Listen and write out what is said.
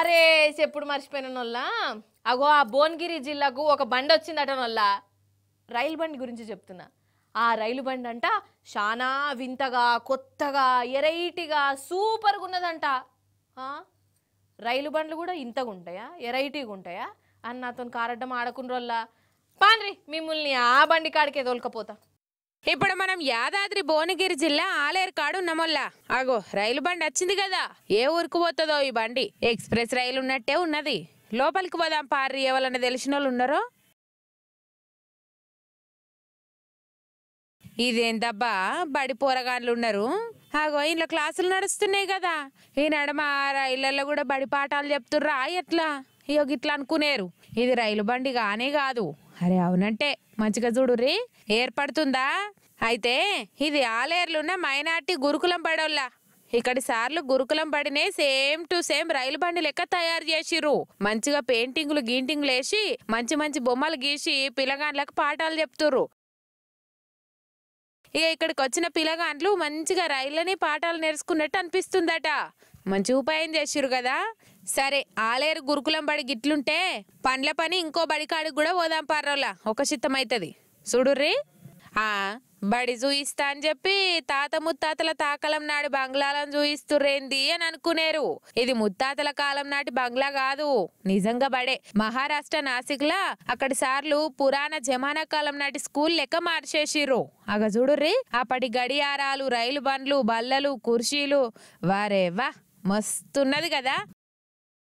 అరే చెప్పుడు మర్చిపోయిన అగో ఆ భువనగిరి జిల్లాకు ఒక బండి వచ్చిందట వల్ల రైలు బండి గురించి చెప్తున్నా ఆ రైలు బండి అంట చాలా వింతగా కొత్తగా ఎరైటీగా సూపర్గా ఉన్నదంట రైలు బండ్లు కూడా ఇంతగా ఉంటాయా ఎరైటీగా ఉంటాయా అని నాతో కారడ్డం ఆడకుండా పాండ్రి మిమ్మల్ని ఆ బండి కాడికే తోలుకపోతా ఇప్పుడు మనం యాదాద్రి భువనగిరి జిల్లా ఆలేరు కాడు ఉన్నమొల్ల అగో రైలు బండి వచ్చింది కదా ఏ ఊరికి పోతుందో ఈ బండి ఎక్స్ప్రెస్ రైలు ఉన్నట్టే ఉన్నది లోపలికి పోదాం పార్రి ఎవరన్నా తెలిసిన వాళ్ళు ఉన్నారో ఇదేందబ్బా బడి పోరగాళ్ళు ఉన్నారు అగో ఇంట్లో క్లాసులు నడుస్తున్నాయి కదా ఈ నడమ రైళ్ళల్లో కూడా బడి పాఠాలు చెప్తుర్రా ఎట్లా ఇగో ఇట్లా అనుకునేరు ఇది రైలు బండి కానే కాదు అరే అవునంటే మంచిగా చూడు రీ ఏర్పడుతుందా అయితే ఇది ఆలేర్లున్న మైనార్టీ గురుకులం పడవల్లా ఇక్కడి సార్లు గురుకులం పడినే సేమ్ టు సేమ్ రైలు బండి లెక్క తయారు చేసిరు మంచిగా పెయింటింగ్లు గీంటింగ్లు వేసి మంచి మంచి బొమ్మలు గీసి పిల్లగాండ్లకు పాఠాలు చెప్తురు ఇక ఇక్కడికి వచ్చిన పిల్లగాండ్లు మంచిగా రైళ్ళని పాఠాలు నేర్చుకున్నట్టు అనిపిస్తుందట మంచి ఉపాయం చేసారు కదా సరే ఆలేరు గురుకులం బడి గిట్లుంటే పండ్ల పని ఇంకో బడి కాడికి కూడా పోదాం పర్రోలా ఒక చిత్తమైతుంది చూడుర్రి ఆ బడి చూయిస్తా అని చెప్పి తాత ముత్తాతల తాకలం నాడు బంగ్లాలను చూయిస్తురేంది అని అనుకునేరు ఇది ముత్తాతల కాలం నాటి బంగ్లా కాదు నిజంగా బడే మహారాష్ట్ర నాసిక్లా అక్కడి సార్లు పురాణ జమానా కాలం నాటి స్కూల్ లెక్క మార్చేసిర్రు అగ చూడుర్రి అప్పటి గడియారాలు రైలు బండ్లు బల్లలు కుర్చీలు వారేవా మస్తు ఉన్నది కదా